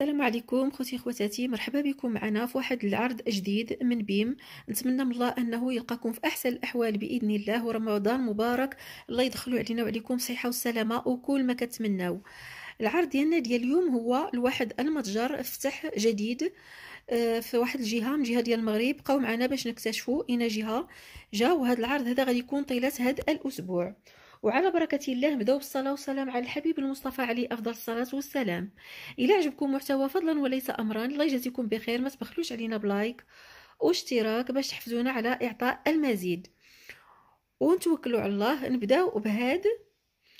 السلام عليكم خوتي خواتاتي مرحبا بكم معنا في واحد العرض جديد من بيم نتمنى من الله انه يلقاكم في احسن الاحوال باذن الله ورمضان مبارك الله يدخلوا علينا وعليكم صحه والسلامه وكل ما كتمنوا العرض ديالنا ديال اليوم هو لواحد المتجر فتح جديد آه، في واحد الجهه من جهه ديال المغرب بقاو معنا باش نكتشفوا اين جهه جا وهذا العرض هذا غادي يكون طيله هذا الاسبوع وعلى بركة الله بدأوا بالصلاة والسلام على الحبيب المصطفى عليه أفضل الصلاة والسلام إلى عجبكم محتوى فضلا وليس أمرا الله يجازيكم بخير ما تبخلوش علينا بلايك واشتراك باش تحفزونا على إعطاء المزيد ونتوكلوا على الله نبداو بهاد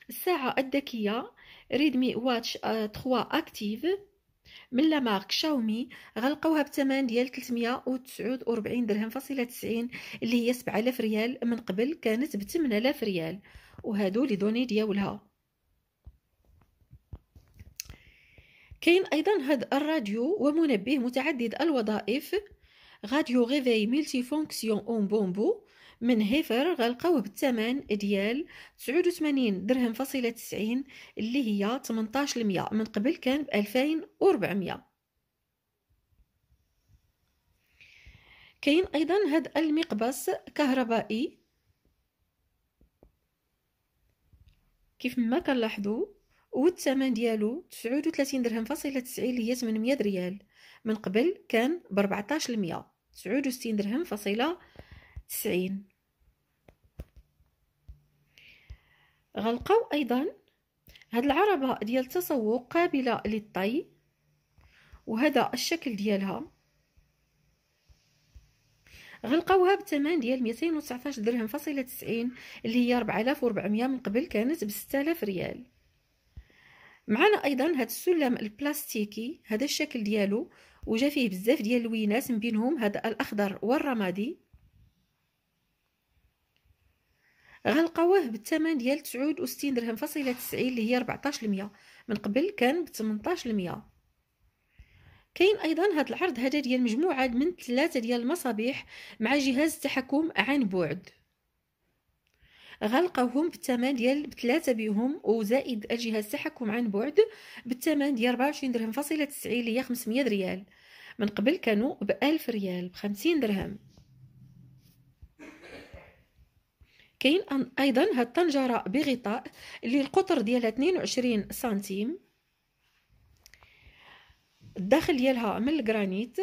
الساعة الذكية ريدمي واتش 3 آه، اكتيف من لامارك شاومي غلقوها بثمن ديال 349 درهم فاصله 90 اللي هي 7000 ريال من قبل كانت ب 8000 ريال وهادو لي دوني ديالها كاين ايضا هاد الراديو ومنبه متعدد الوظائف راديو ريفي ملتي فونكسيون اون بومبو من هيفر غلقاوه بالثمن ديال 89 درهم فاصلة 90 اللي هي 18 المية من قبل كان ب 2400 كاين ايضا هاد المقبس كهربائي كيف ما كنلاحظوا والثمن ديالو 39 درهم فاصلة 90 اللي هي 800 ريال من قبل كان ب 14 69 درهم فاصلة 90 غلقوا ايضا هاد العربة ديال التسوق قابلة للطي وهذا الشكل ديالها غنلقاوها بثمن ديال 219 درهم فاصله 90 اللي هي 4400 من قبل كانت ب 6000 ريال معنا ايضا هذا السلم البلاستيكي هذا الشكل ديالو وجا فيه بزاف ديال الوينات من بينهم هذا الاخضر والرمادي غنلقاوه بالثمن ديال 69 درهم فاصله 90 اللي هي 14 من قبل كان ب 18 كاين ايضا هذا العرض هذا ديال مجموعه من ثلاثه ديال المصابيح مع جهاز تحكم عن بعد غلقوهم بالثمن ديال بثلاثه بهم وزائد الجهاز تحكم عن بعد بالثمن ديال 24 درهم فاصله 90 اللي هي 500 ريال من قبل كانوا ب 1000 ريال ب 50 درهم كاين ايضا هاد الطنجره بغطاء اللي القطر ديالها 22 سنتيم الداخل ديالها من الجرانيت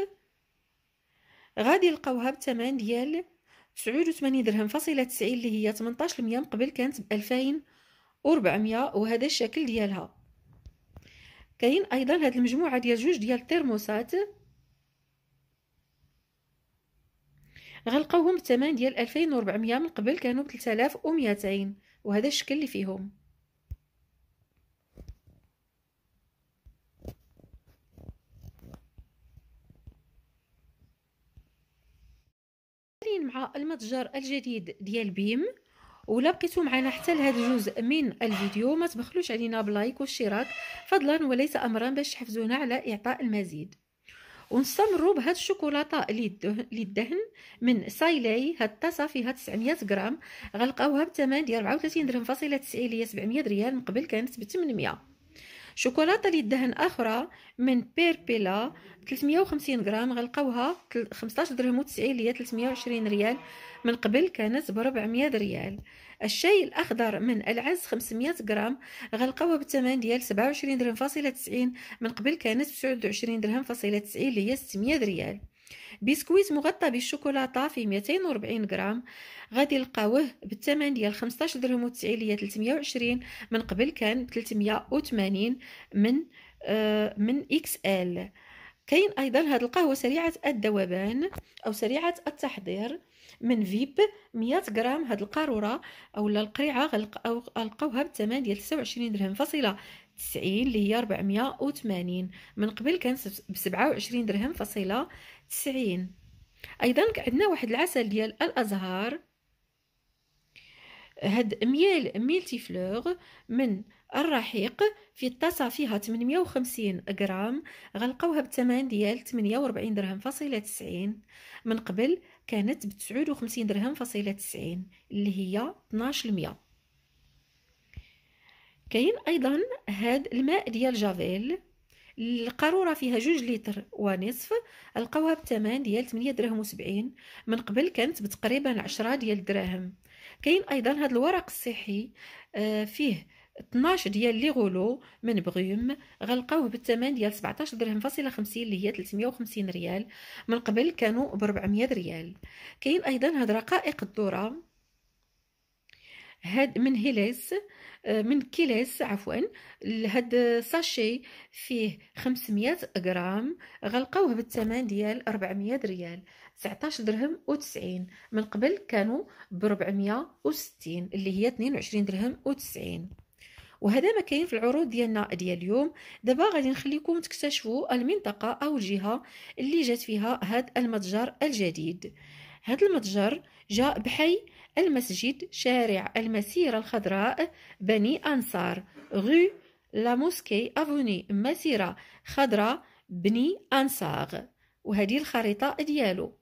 غادي يلقاوها بثمن ديال 89 درهم فاصلة 90 اللي هي 18% المية قبل كانت ب 2400 وهذا الشكل ديالها كاين ايضا هاد المجموعه ديال جوج ديال الترموسات غلقوهم بثمن ديال 2400 من قبل كانوا ب 3200 وهذا الشكل اللي فيهم مع المتجر الجديد ديال بيم ولا بقيتو معنا حتى لهذا الجزء من الفيديو ما تبخلوش علينا بلايك والاشتراك فضلا وليس امرا باش تحفزونا على اعطاء المزيد ونستمروا بهاد الشوكولاته للدهن من سايلاي هاد الطاسه فيها 900 غرام غنلقاوها بثمن ديال 34 درهم فاصله 90 اللي هي 700 ريال من قبل كانت ب 800 شوكولاتة للدهن أخرى من بيربيلا 350 غرام غلقوها 15 درهم و90 اللي هي 320 ريال من قبل كانت ب 400 ريال الشاي الأخضر من العز 500 غرام غلقوها بالثمن ديال 27 درهم فاصلة 90 من قبل كانت 29 درهم فاصلة 90 اللي هي 600 ريال بسكويت مغطى بالشوكولاتة في 240 غرام غادي نلقاوه بالثمن ديال 15 درهم و 90 ليا 320 من قبل كان 380 من آه من اكس ال كاين ايضا هذه القهوه سريعه الذوبان او سريعه التحضير من فيب 100 غرام هذه القاروره او القريعه غنلقاوها بالثمن ديال 29 درهم فاصله تسعين اللي هي ربعمية وثمانين من قبل كان بسبعة وعشرين درهم فاصلة تسعين أيضا عندنا واحد العسل ديال الأزهار هاد ميل ميلتي فلوغ من الرحيق في الطاسة فيها 850 غرام غلقوها بثمن ديال 48 درهم فاصلة 90 من قبل كانت ب 59 درهم فاصلة 90 اللي هي 12 المية كاين ايضا هاد الماء ديال جافيل القاروره فيها جوج لتر ونصف لقاوها بثمن ديال 8 درهم و70 من قبل كانت بتقريبا 10 ديال الدراهم كاين ايضا هاد الورق الصحي آه، فيه 12 ديال لي غولو من بغيوم غلقاوه بالثمن ديال 17 درهم فاصله 50 اللي هي 350 ريال من قبل كانوا ب 400 ريال كاين ايضا هاد رقائق الذره هاد من هيلاس آه، من كيلاس عفوا هاد ساشي فيه 500 غرام غلقوه بالثمن ديال 400 ريال 19 درهم و90 من قبل كانوا ب 460 اللي هي 22 درهم و90 وهذا ما كاين في العروض ديالنا ديال اليوم دابا غادي نخليكم تكتشفوا المنطقه او الجهه اللي جات فيها هاد المتجر الجديد هاد المتجر جاء بحي المسجد شارع المسيرة الخضراء بني أنصار غو لا موسكي أفوني مسيرة خضراء بني أنصار وهذه الخريطة ديالو